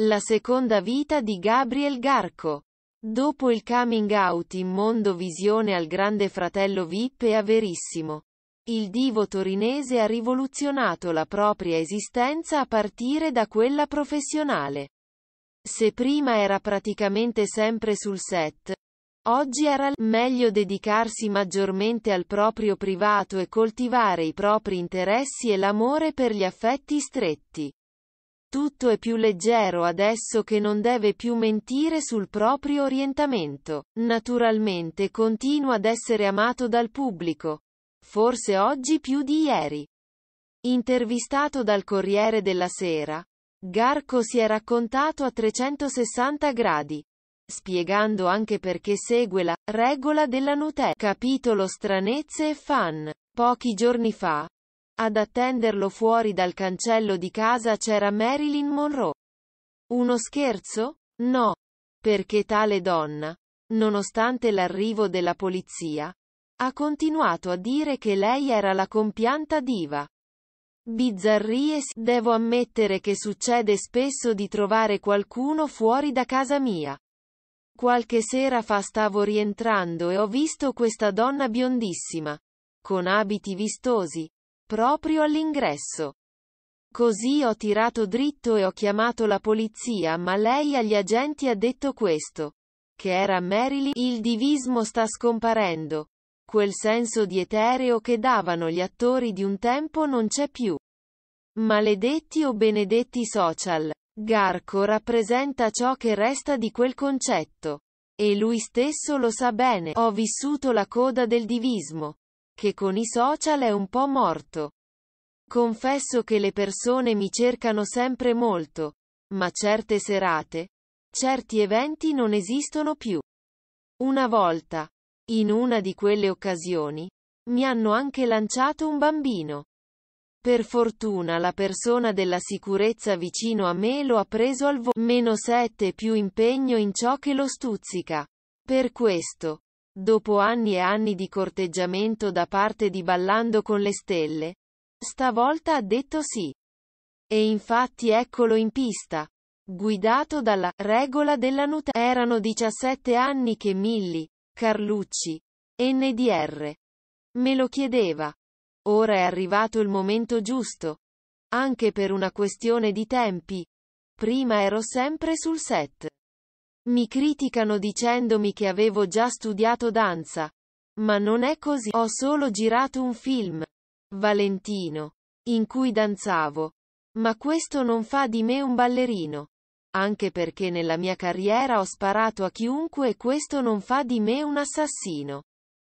La seconda vita di Gabriel Garco. Dopo il coming out in mondo visione al Grande Fratello VIP e a Verissimo, il divo torinese ha rivoluzionato la propria esistenza a partire da quella professionale. Se prima era praticamente sempre sul set, oggi era meglio dedicarsi maggiormente al proprio privato e coltivare i propri interessi e l'amore per gli affetti stretti. Tutto è più leggero adesso che non deve più mentire sul proprio orientamento. Naturalmente continua ad essere amato dal pubblico. Forse oggi più di ieri. Intervistato dal Corriere della Sera, Garco si è raccontato a 360 gradi, spiegando anche perché segue la regola della Nutella. Capitolo Stranezze e fan. Pochi giorni fa, ad attenderlo fuori dal cancello di casa c'era Marilyn Monroe. Uno scherzo? No. Perché tale donna, nonostante l'arrivo della polizia, ha continuato a dire che lei era la compianta diva. Bizzarrie Devo ammettere che succede spesso di trovare qualcuno fuori da casa mia. Qualche sera fa stavo rientrando e ho visto questa donna biondissima, con abiti vistosi, proprio all'ingresso. Così ho tirato dritto e ho chiamato la polizia ma lei agli agenti ha detto questo. Che era Marilyn, il divismo sta scomparendo. Quel senso di etereo che davano gli attori di un tempo non c'è più. Maledetti o benedetti social. Garco rappresenta ciò che resta di quel concetto. E lui stesso lo sa bene, ho vissuto la coda del divismo che con i social è un po' morto. Confesso che le persone mi cercano sempre molto, ma certe serate, certi eventi non esistono più. Una volta, in una di quelle occasioni, mi hanno anche lanciato un bambino. Per fortuna la persona della sicurezza vicino a me lo ha preso al volo. Meno 7 più impegno in ciò che lo stuzzica. Per questo, Dopo anni e anni di corteggiamento da parte di Ballando con le stelle, stavolta ha detto sì. E infatti eccolo in pista. Guidato dalla regola della Nutella. Erano 17 anni che Milli, Carlucci, NDR, me lo chiedeva. Ora è arrivato il momento giusto. Anche per una questione di tempi. Prima ero sempre sul set. Mi criticano dicendomi che avevo già studiato danza. Ma non è così. Ho solo girato un film, Valentino, in cui danzavo. Ma questo non fa di me un ballerino. Anche perché nella mia carriera ho sparato a chiunque e questo non fa di me un assassino.